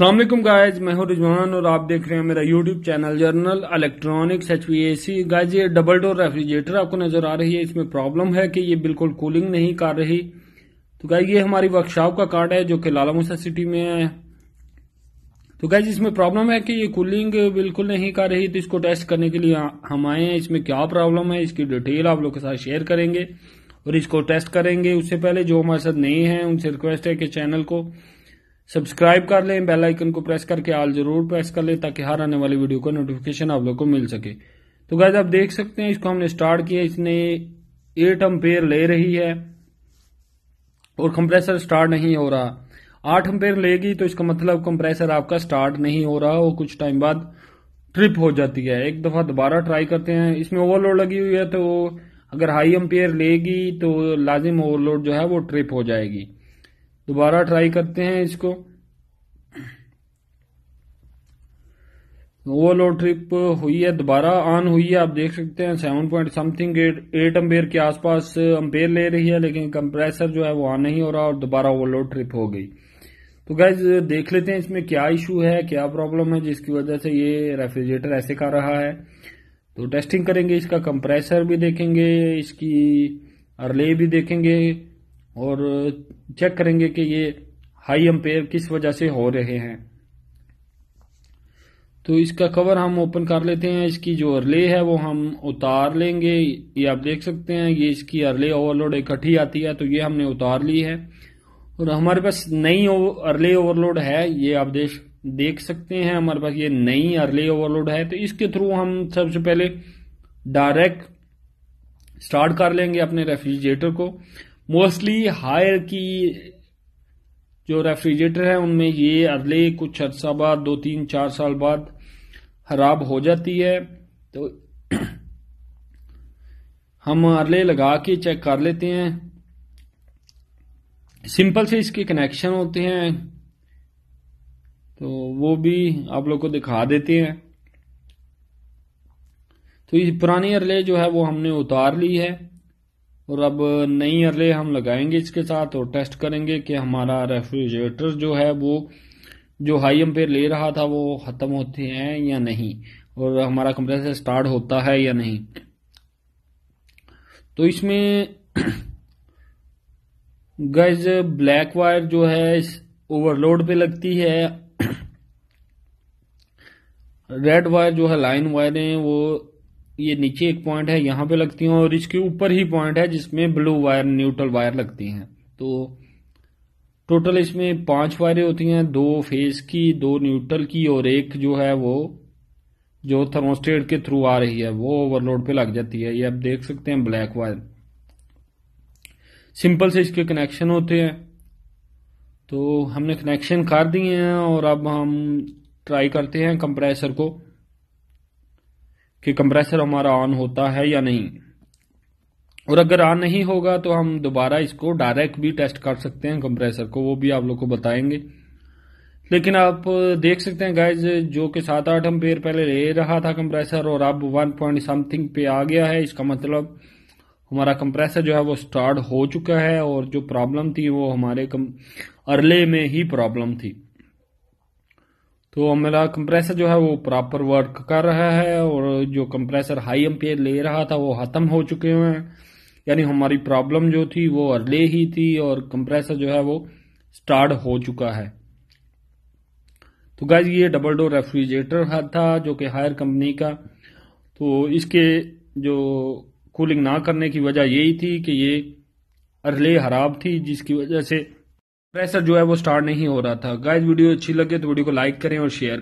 अल्लाह guys मैं हूं रिजवान और आप देख रहे हैं मेरा YouTube channel journal electronics H P A C ये डबल डोर रेफ्रिजरेटर आपको नजर आ रही है इसमें प्रॉब्लम है कि ये बिल्कुल कूलिंग नहीं कर रही तो गाय ये हमारी वर्कशॉप का कार्ड है जो कि लाला मूसा सिटी में है तो गाय इसमें प्रॉब्लम है कि ये कूलिंग बिल्कुल नहीं कर रही तो इसको टेस्ट करने के लिए हम आए हैं इसमें क्या प्रॉब्लम है इसकी डिटेल आप लोग के साथ शेयर करेंगे और इसको टेस्ट करेंगे उससे पहले जो हमारे साथ नहीं है उनसे रिक्वेस्ट है कि चैनल को सब्सक्राइब कर लें बेल आइकन को प्रेस करके आल जरूर प्रेस कर लें ताकि हर आने वाली वीडियो का नोटिफिकेशन आप लोग को मिल सके तो गैज आप देख सकते हैं इसको हमने स्टार्ट किया इसने एट एम्पेयर ले रही है और कंप्रेसर स्टार्ट नहीं हो रहा आठ एम्पेयर लेगी तो इसका मतलब कंप्रेसर आपका स्टार्ट नहीं हो रहा और कुछ टाइम बाद ट्रिप हो जाती है एक दफा दोबारा ट्राई करते हैं इसमें ओवरलोड लगी हुई है तो अगर हाई एम्पेयर लेगी तो लाजिम ओवरलोड जो है वो ट्रिप हो जाएगी दोबारा ट्राई करते हैं इसको ओवरलोड ट्रिप हुई है दोबारा ऑन हुई है आप देख सकते हैं seven point something eight eight ampere के आसपास अम्पेयर ले रही है लेकिन कंप्रेसर जो है वो ऑन नहीं हो रहा और दोबारा ओवरलोड ट्रिप हो गई तो गैज देख लेते हैं इसमें क्या इशू है क्या प्रॉब्लम है जिसकी वजह से ये रेफ्रिजरेटर ऐसे कर रहा है तो टेस्टिंग करेंगे इसका कंप्रेसर भी देखेंगे इसकी अरले भी देखेंगे और चेक करेंगे कि ये हाई एम्पेयर किस वजह से हो रहे हैं तो इसका कवर हम ओपन कर लेते हैं इसकी जो अरले है वो हम उतार लेंगे ये आप देख सकते हैं ये इसकी अरले ओवरलोड इकट्ठी आती है तो ये हमने उतार ली है और हमारे पास नई अरले ओवरलोड है ये आप देख देख सकते हैं हमारे पास ये नई अरले ओवरलोड है तो इसके थ्रू हम सबसे पहले डायरेक्ट स्टार्ट कर लेंगे अपने रेफ्रिजरेटर को मोस्टली हायर की जो रेफ्रिजरेटर है उनमें ये अगले कुछ अर्सा बाद दो तीन चार साल बाद खराब हो जाती है तो हम अरले लगा के चेक कर लेते हैं सिंपल से इसके कनेक्शन होते हैं तो वो भी आप लोग को दिखा देते हैं तो ये पुरानी अरले जो है वो हमने उतार ली है और अब नई अरले हम लगाएंगे इसके साथ और टेस्ट करेंगे कि हमारा रेफ्रिजरेटर जो है वो जो हाई एम्पेयर ले रहा था वो ख़त्म होते हैं या नहीं और हमारा कंप्रेसर स्टार्ट होता है या नहीं तो इसमें गज ब्लैक वायर जो है इस ओवरलोड पे लगती है रेड वायर जो है लाइन वायरें वो ये नीचे एक पॉइंट है यहां पे लगती हैं और इसके ऊपर ही पॉइंट है जिसमें ब्लू वायर न्यूट्रल वायर लगती हैं तो टोटल इसमें पांच वायरें होती हैं दो फेस की दो न्यूट्रल की और एक जो है वो जो थर्मोस्टेट के थ्रू आ रही है वो ओवरलोड पे लग जाती है ये आप देख सकते हैं ब्लैक वायर सिंपल से इसके कनेक्शन होते हैं तो हमने कनेक्शन कर दिए हैं और अब हम ट्राई करते हैं कंप्रेसर को कि कंप्रेसर हमारा ऑन होता है या नहीं और अगर ऑन नहीं होगा तो हम दोबारा इसको डायरेक्ट भी टेस्ट कर सकते हैं कंप्रेसर को वो भी आप लोग को बताएंगे लेकिन आप देख सकते हैं गाइज जो कि सात आठ एम्पेयर पहले ले रहा था कंप्रेसर और अब वन पॉइंट समथिंग पे आ गया है इसका मतलब हमारा कंप्रेसर जो है वो स्टार्ट हो चुका है और जो प्रॉब्लम थी वो हमारे कम, अर्ले में ही प्रॉब्लम थी तो मेरा कंप्रेसर जो है वो प्रॉपर वर्क कर रहा है और जो कंप्रेसर हाई एम्पेयर ले रहा था वो ख़त्म हो चुके हैं यानी हमारी प्रॉब्लम जो थी वो अर्ले ही थी और कंप्रेसर जो है वो स्टार्ट हो चुका है तो गाइज ये डबल डोर रेफ्रिजरेटर था जो कि हायर कंपनी का तो इसके जो कूलिंग ना करने की वजह यही थी कि ये अर्ले खराब थी जिसकी वजह से प्रेशर जो है वो स्टार्ट नहीं हो रहा था गाइस वीडियो अच्छी लगे तो वीडियो को लाइक करें और शेयर